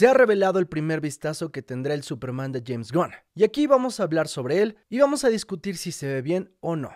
se ha revelado el primer vistazo que tendrá el Superman de James Gunn. Y aquí vamos a hablar sobre él y vamos a discutir si se ve bien o no.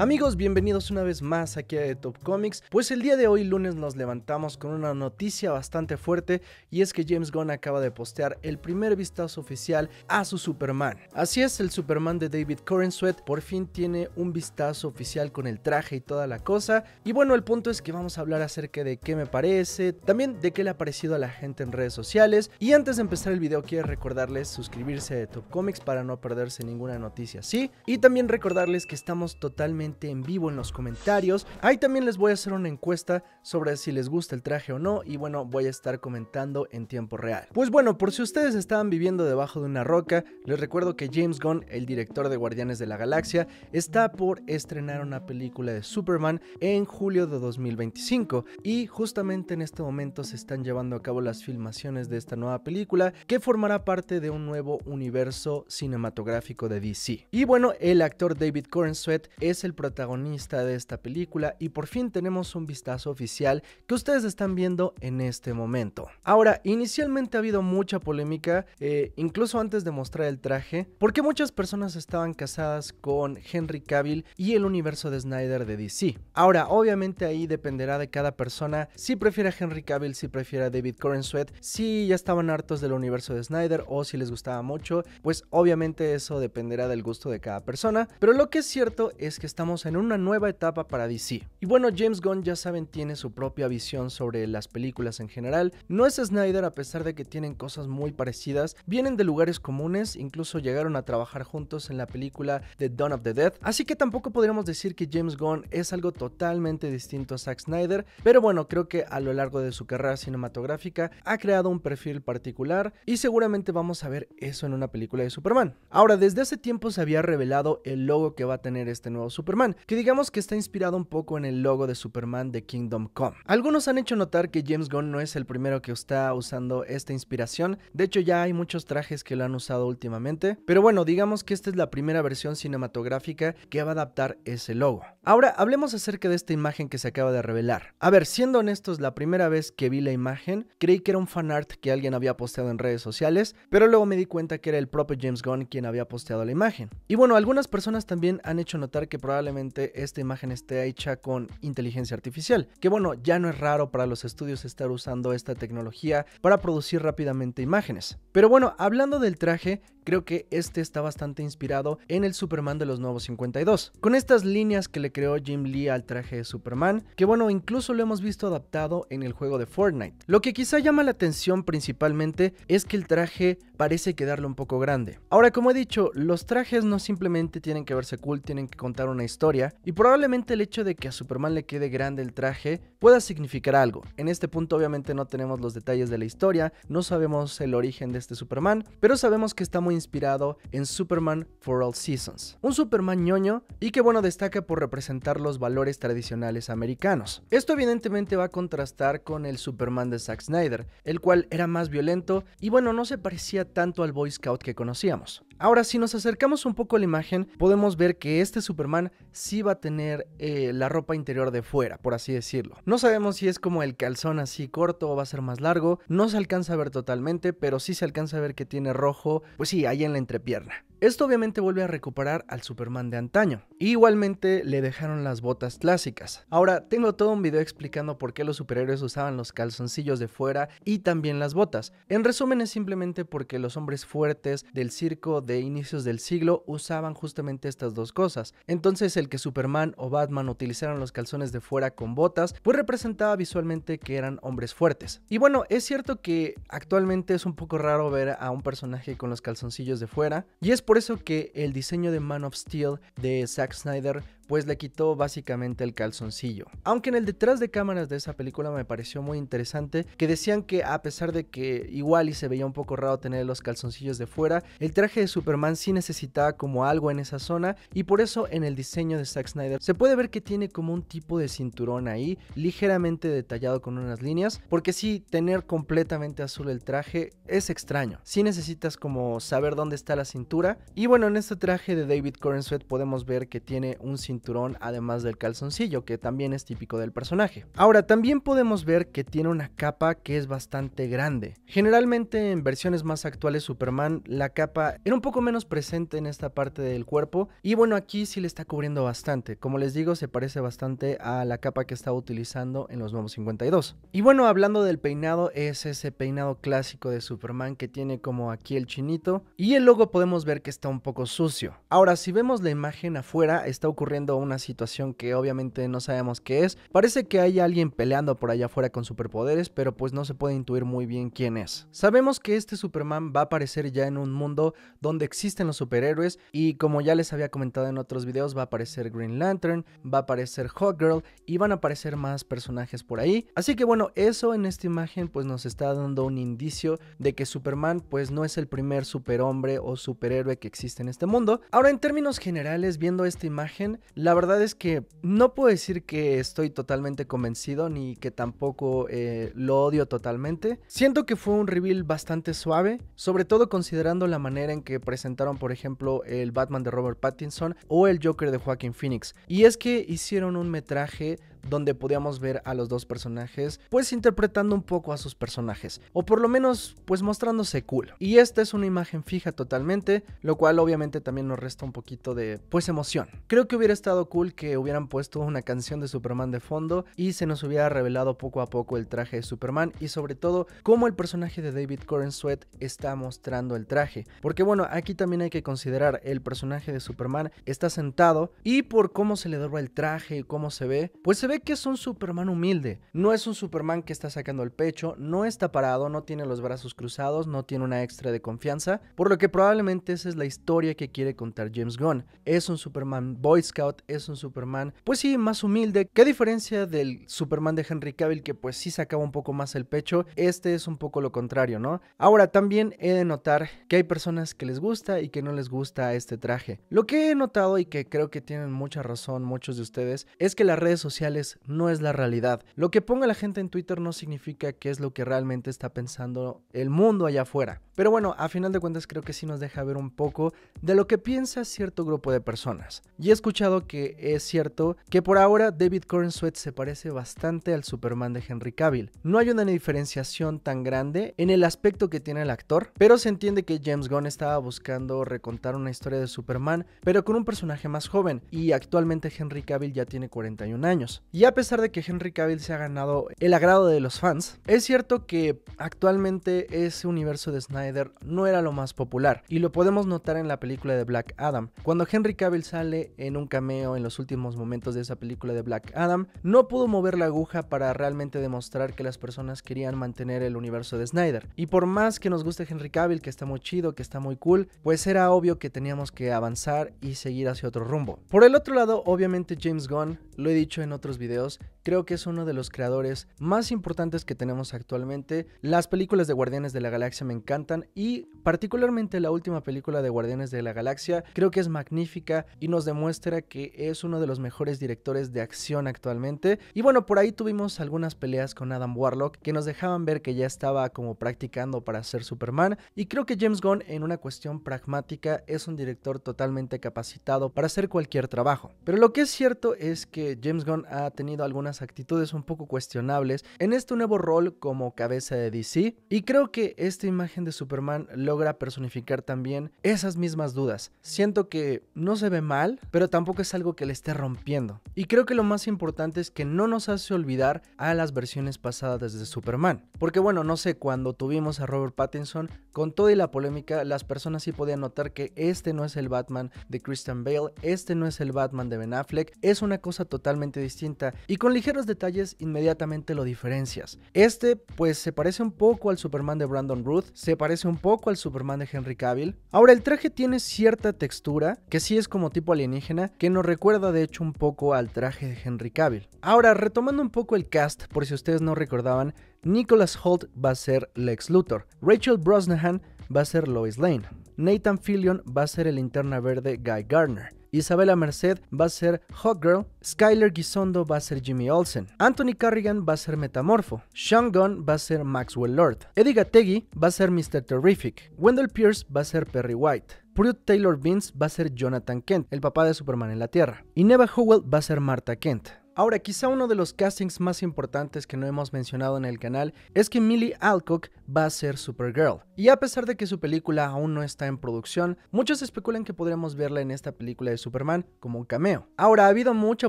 Amigos, bienvenidos una vez más aquí a Top Comics. Pues el día de hoy, lunes, nos levantamos con una noticia bastante fuerte y es que James Gunn acaba de postear el primer vistazo oficial a su Superman. Así es, el Superman de David Corenswet por fin tiene un vistazo oficial con el traje y toda la cosa. Y bueno, el punto es que vamos a hablar acerca de qué me parece, también de qué le ha parecido a la gente en redes sociales. Y antes de empezar el video, quiero recordarles suscribirse a The Top Comics para no perderse ninguna noticia, ¿sí? Y también recordarles que estamos totalmente en vivo en los comentarios. Ahí también les voy a hacer una encuesta sobre si les gusta el traje o no y bueno, voy a estar comentando en tiempo real. Pues bueno, por si ustedes estaban viviendo debajo de una roca, les recuerdo que James Gunn, el director de Guardianes de la Galaxia, está por estrenar una película de Superman en julio de 2025 y justamente en este momento se están llevando a cabo las filmaciones de esta nueva película que formará parte de un nuevo universo cinematográfico de DC. Y bueno, el actor David Corenswet es el protagonista de esta película y por fin tenemos un vistazo oficial que ustedes están viendo en este momento. Ahora, inicialmente ha habido mucha polémica, eh, incluso antes de mostrar el traje, porque muchas personas estaban casadas con Henry Cavill y el universo de Snyder de DC. Ahora, obviamente ahí dependerá de cada persona si prefiere Henry Cavill, si prefiere a David Sweat, si ya estaban hartos del universo de Snyder o si les gustaba mucho, pues obviamente eso dependerá del gusto de cada persona. Pero lo que es cierto es que estamos en una nueva etapa para DC. Y bueno, James Gunn ya saben tiene su propia visión sobre las películas en general. No es Snyder a pesar de que tienen cosas muy parecidas, vienen de lugares comunes, incluso llegaron a trabajar juntos en la película The Dawn of the Dead, así que tampoco podríamos decir que James Gunn es algo totalmente distinto a Zack Snyder, pero bueno, creo que a lo largo de su carrera cinematográfica ha creado un perfil particular y seguramente vamos a ver eso en una película de Superman. Ahora, desde hace tiempo se había revelado el logo que va a tener este nuevo Superman Superman, que digamos que está inspirado un poco en el logo de Superman de Kingdom Come. Algunos han hecho notar que James Gunn no es el primero que está usando esta inspiración, de hecho ya hay muchos trajes que lo han usado últimamente, pero bueno, digamos que esta es la primera versión cinematográfica que va a adaptar ese logo. Ahora, hablemos acerca de esta imagen que se acaba de revelar. A ver, siendo honestos, la primera vez que vi la imagen, creí que era un fanart que alguien había posteado en redes sociales, pero luego me di cuenta que era el propio James Gunn quien había posteado la imagen. Y bueno, algunas personas también han hecho notar que probablemente probablemente esta imagen esté hecha con inteligencia artificial, que bueno, ya no es raro para los estudios estar usando esta tecnología para producir rápidamente imágenes. Pero bueno, hablando del traje, creo que este está bastante inspirado en el Superman de los Nuevos 52. Con estas líneas que le creó Jim Lee al traje de Superman, que bueno, incluso lo hemos visto adaptado en el juego de Fortnite. Lo que quizá llama la atención principalmente es que el traje parece quedarle un poco grande. Ahora, como he dicho, los trajes no simplemente tienen que verse cool, tienen que contar una historia, y probablemente el hecho de que a Superman le quede grande el traje pueda significar algo. En este punto obviamente no tenemos los detalles de la historia, no sabemos el origen de este Superman, pero sabemos que está muy inspirado en Superman for All Seasons, un Superman ñoño y que bueno destaca por representar los valores tradicionales americanos. Esto evidentemente va a contrastar con el Superman de Zack Snyder, el cual era más violento y bueno no se parecía tanto al Boy Scout que conocíamos. Ahora, si nos acercamos un poco a la imagen, podemos ver que este Superman sí va a tener eh, la ropa interior de fuera, por así decirlo. No sabemos si es como el calzón así corto o va a ser más largo, no se alcanza a ver totalmente, pero sí se alcanza a ver que tiene rojo, pues sí, ahí en la entrepierna. Esto obviamente vuelve a recuperar al Superman de antaño. Igualmente le dejaron las botas clásicas. Ahora, tengo todo un video explicando por qué los superhéroes usaban los calzoncillos de fuera y también las botas. En resumen es simplemente porque los hombres fuertes del circo de inicios del siglo usaban justamente estas dos cosas. Entonces el que Superman o Batman utilizaran los calzones de fuera con botas, pues representaba visualmente que eran hombres fuertes. Y bueno, es cierto que actualmente es un poco raro ver a un personaje con los calzoncillos de fuera, y es por eso que el diseño de Man of Steel de Zack Snyder pues le quitó básicamente el calzoncillo. Aunque en el detrás de cámaras de esa película me pareció muy interesante que decían que a pesar de que igual y se veía un poco raro tener los calzoncillos de fuera, el traje de Superman sí necesitaba como algo en esa zona y por eso en el diseño de Zack Snyder se puede ver que tiene como un tipo de cinturón ahí, ligeramente detallado con unas líneas, porque sí, tener completamente azul el traje es extraño. si necesitas como saber dónde está la cintura. Y bueno, en este traje de David Corenswet podemos ver que tiene un cinturón además del calzoncillo, que también es típico del personaje. Ahora, también podemos ver que tiene una capa que es bastante grande. Generalmente en versiones más actuales Superman, la capa era un poco menos presente en esta parte del cuerpo. Y bueno, aquí sí le está cubriendo bastante. Como les digo, se parece bastante a la capa que estaba utilizando en los nuevos 52. Y bueno, hablando del peinado, es ese peinado clásico de Superman que tiene como aquí el chinito. Y el logo podemos ver que está un poco sucio. Ahora, si vemos la imagen afuera, está ocurriendo una situación que obviamente no sabemos qué es. Parece que hay alguien peleando por allá afuera con superpoderes, pero pues no se puede intuir muy bien quién es. Sabemos que este Superman va a aparecer ya en un mundo donde existen los superhéroes y como ya les había comentado en otros videos va a aparecer Green Lantern, va a aparecer Girl y van a aparecer más personajes por ahí. Así que bueno, eso en esta imagen pues nos está dando un indicio de que Superman pues no es el primer superhombre o superhéroe que existe en este mundo. Ahora en términos generales viendo esta imagen, la verdad es que no puedo decir que estoy totalmente convencido ni que tampoco eh, lo odio totalmente. Siento que fue un reveal bastante suave, sobre todo considerando la manera en que presentaron, por ejemplo, el Batman de Robert Pattinson o el Joker de Joaquin Phoenix. Y es que hicieron un metraje donde podíamos ver a los dos personajes pues interpretando un poco a sus personajes o por lo menos pues mostrándose cool. Y esta es una imagen fija totalmente, lo cual obviamente también nos resta un poquito de pues emoción. Creo que hubiera estado cool que hubieran puesto una canción de Superman de fondo y se nos hubiera revelado poco a poco el traje de Superman y sobre todo cómo el personaje de David Coren Sweat está mostrando el traje. Porque bueno, aquí también hay que considerar el personaje de Superman está sentado y por cómo se le dobla el traje y cómo se ve, pues se ve que es un Superman humilde. No es un Superman que está sacando el pecho, no está parado, no tiene los brazos cruzados, no tiene una extra de confianza, por lo que probablemente esa es la historia que quiere contar James Gunn. Es un Superman Boy Scout, es un Superman, pues sí, más humilde. ¿Qué diferencia del Superman de Henry Cavill que pues sí sacaba un poco más el pecho? Este es un poco lo contrario, ¿no? Ahora, también he de notar que hay personas que les gusta y que no les gusta este traje. Lo que he notado y que creo que tienen mucha razón muchos de ustedes es que las redes sociales no es la realidad. Lo que ponga la gente en Twitter no significa que es lo que realmente está pensando el mundo allá afuera. Pero bueno, a final de cuentas creo que sí nos deja ver un poco de lo que piensa cierto grupo de personas. Y he escuchado que es cierto que por ahora David Corn se parece bastante al Superman de Henry Cavill. No hay una diferenciación tan grande en el aspecto que tiene el actor, pero se entiende que James Gunn estaba buscando recontar una historia de Superman, pero con un personaje más joven, y actualmente Henry Cavill ya tiene 41 años. Y a pesar de que Henry Cavill se ha ganado el agrado de los fans, es cierto que actualmente ese universo de Snyder no era lo más popular, y lo podemos notar en la película de Black Adam. Cuando Henry Cavill sale en un cameo en los últimos momentos de esa película de Black Adam, no pudo mover la aguja para realmente demostrar que las personas querían mantener el universo de Snyder. Y por más que nos guste Henry Cavill, que está muy chido, que está muy cool, pues era obvio que teníamos que avanzar y seguir hacia otro rumbo. Por el otro lado, obviamente James Gunn, lo he dicho en otros videos, creo que es uno de los creadores más importantes que tenemos actualmente. Las películas de Guardianes de la Galaxia me encantan y particularmente la última película de Guardianes de la Galaxia creo que es magnífica y nos demuestra que es uno de los mejores directores de acción actualmente. Y bueno, por ahí tuvimos algunas peleas con Adam Warlock que nos dejaban ver que ya estaba como practicando para ser Superman y creo que James Gunn en una cuestión pragmática es un director totalmente capacitado para hacer cualquier trabajo. Pero lo que es cierto es que James Gunn ha tenido algunas actitudes un poco cuestionables en este nuevo rol como cabeza de DC. Y creo que esta imagen de Superman logra personificar también esas mismas dudas. Siento que no se ve mal, pero tampoco es algo que le esté rompiendo. Y creo que lo más importante es que no nos hace olvidar a las versiones pasadas de Superman. Porque bueno, no sé, cuando tuvimos a Robert Pattinson, con toda y la polémica, las personas sí podían notar que este no es el Batman de Christian Bale, este no es el Batman de Ben Affleck, es una cosa totalmente distinta. Y con ligera los detalles inmediatamente lo diferencias. Este pues se parece un poco al Superman de Brandon Ruth, se parece un poco al Superman de Henry Cavill. Ahora el traje tiene cierta textura que sí es como tipo alienígena, que nos recuerda de hecho un poco al traje de Henry Cavill. Ahora retomando un poco el cast, por si ustedes no recordaban, Nicholas Holt va a ser Lex Luthor, Rachel Brosnahan va a ser Lois Lane, Nathan Fillion va a ser el interna verde Guy Gardner, Isabella Merced va a ser Hot Girl, Skyler Gisondo va a ser Jimmy Olsen, Anthony Carrigan va a ser Metamorfo, Sean Gunn va a ser Maxwell Lord, Eddie Gategui va a ser Mr. Terrific, Wendell Pierce va a ser Perry White, Pruitt Taylor Vince va a ser Jonathan Kent, el papá de Superman en la Tierra, y Neva Howell va a ser Martha Kent. Ahora, quizá uno de los castings más importantes que no hemos mencionado en el canal es que Millie Alcock va a ser Supergirl. Y a pesar de que su película aún no está en producción, muchos especulan que podremos verla en esta película de Superman como un cameo. Ahora, ha habido mucha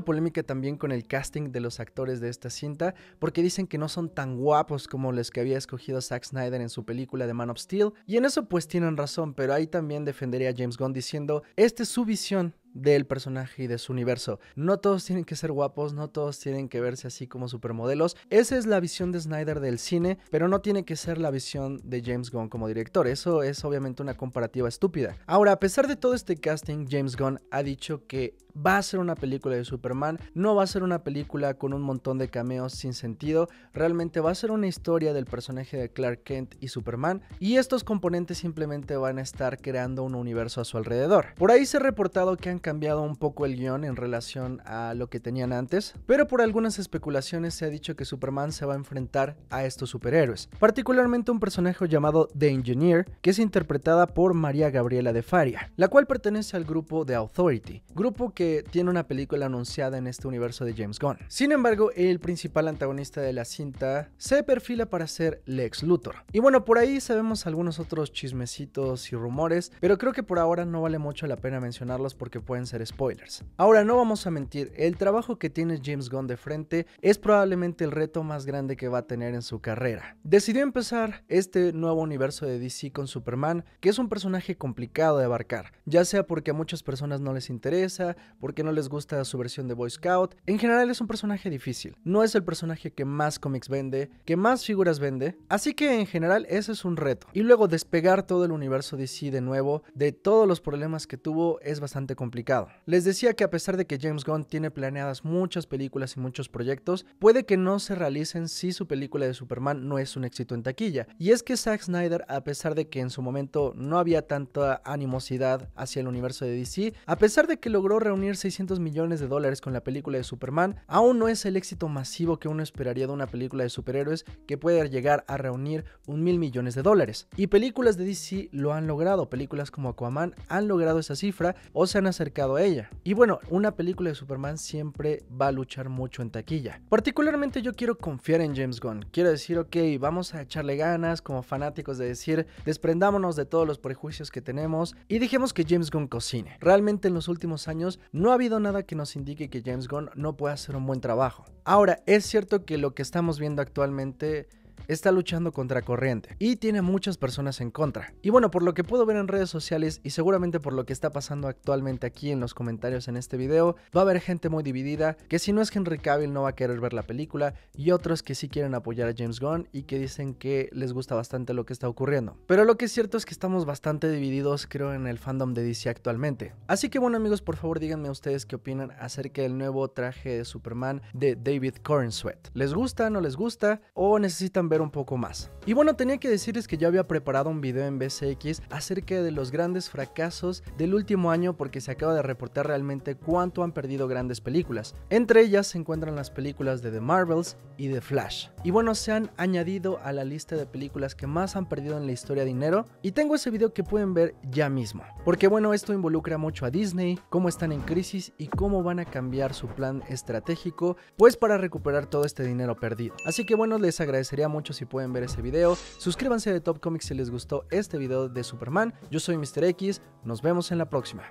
polémica también con el casting de los actores de esta cinta, porque dicen que no son tan guapos como los que había escogido Zack Snyder en su película de Man of Steel, y en eso pues tienen razón, pero ahí también defendería a James Gunn diciendo, esta es su visión del personaje y de su universo. No todos tienen que ser guapos, no todos tienen que verse así como supermodelos. Esa es la visión de Snyder del cine, pero no tiene que ser la visión de James Gunn como director. Eso es obviamente una comparativa estúpida. Ahora, a pesar de todo este casting, James Gunn ha dicho que va a ser una película de Superman, no va a ser una película con un montón de cameos sin sentido, realmente va a ser una historia del personaje de Clark Kent y Superman, y estos componentes simplemente van a estar creando un universo a su alrededor. Por ahí se ha reportado que han cambiado un poco el guión en relación a lo que tenían antes, pero por algunas especulaciones se ha dicho que Superman se va a enfrentar a estos superhéroes, particularmente un personaje llamado The Engineer, que es interpretada por María Gabriela de Faria, la cual pertenece al grupo The Authority, grupo que tiene una película anunciada en este universo de James Gunn. Sin embargo, el principal antagonista de la cinta se perfila para ser Lex Luthor. Y bueno, por ahí sabemos algunos otros chismecitos y rumores, pero creo que por ahora no vale mucho la pena mencionarlos porque pueden ser spoilers. Ahora, no vamos a mentir, el trabajo que tiene James Gunn de frente es probablemente el reto más grande que va a tener en su carrera. Decidió empezar este nuevo universo de DC con Superman, que es un personaje complicado de abarcar, ya sea porque a muchas personas no les interesa, porque no les gusta su versión de Boy Scout, en general es un personaje difícil, no es el personaje que más cómics vende, que más figuras vende, así que en general ese es un reto. Y luego despegar todo el universo DC de nuevo de todos los problemas que tuvo es bastante complicado les decía que a pesar de que James Gunn tiene planeadas muchas películas y muchos proyectos, puede que no se realicen si su película de Superman no es un éxito en taquilla. Y es que Zack Snyder, a pesar de que en su momento no había tanta animosidad hacia el universo de DC, a pesar de que logró reunir 600 millones de dólares con la película de Superman, aún no es el éxito masivo que uno esperaría de una película de superhéroes que puede llegar a reunir un mil millones de dólares. Y películas de DC lo han logrado, películas como Aquaman han logrado esa cifra o se han acercado ella. Y bueno, una película de Superman siempre va a luchar mucho en taquilla. Particularmente yo quiero confiar en James Gunn. Quiero decir, ok, vamos a echarle ganas como fanáticos de decir, desprendámonos de todos los prejuicios que tenemos y dejemos que James Gunn cocine. Realmente en los últimos años no ha habido nada que nos indique que James Gunn no pueda hacer un buen trabajo. Ahora, es cierto que lo que estamos viendo actualmente está luchando contra corriente y tiene muchas personas en contra. Y bueno, por lo que puedo ver en redes sociales y seguramente por lo que está pasando actualmente aquí en los comentarios en este video, va a haber gente muy dividida que si no es Henry Cavill no va a querer ver la película y otros que sí quieren apoyar a James Gunn y que dicen que les gusta bastante lo que está ocurriendo. Pero lo que es cierto es que estamos bastante divididos creo en el fandom de DC actualmente. Así que bueno amigos, por favor díganme a ustedes qué opinan acerca del nuevo traje de Superman de David Sweat. ¿Les gusta? ¿No ¿Les gusta, no les gusta o necesitan ver un poco más. Y bueno, tenía que decirles que yo había preparado un video en BCX acerca de los grandes fracasos del último año porque se acaba de reportar realmente cuánto han perdido grandes películas. Entre ellas se encuentran las películas de The Marvels y The Flash. Y bueno, se han añadido a la lista de películas que más han perdido en la historia dinero y tengo ese video que pueden ver ya mismo. Porque bueno, esto involucra mucho a Disney, cómo están en crisis y cómo van a cambiar su plan estratégico pues para recuperar todo este dinero perdido. Así que bueno, les agradecería mucho si pueden ver ese video. Suscríbanse de Top Comics si les gustó este video de Superman. Yo soy Mister X, nos vemos en la próxima.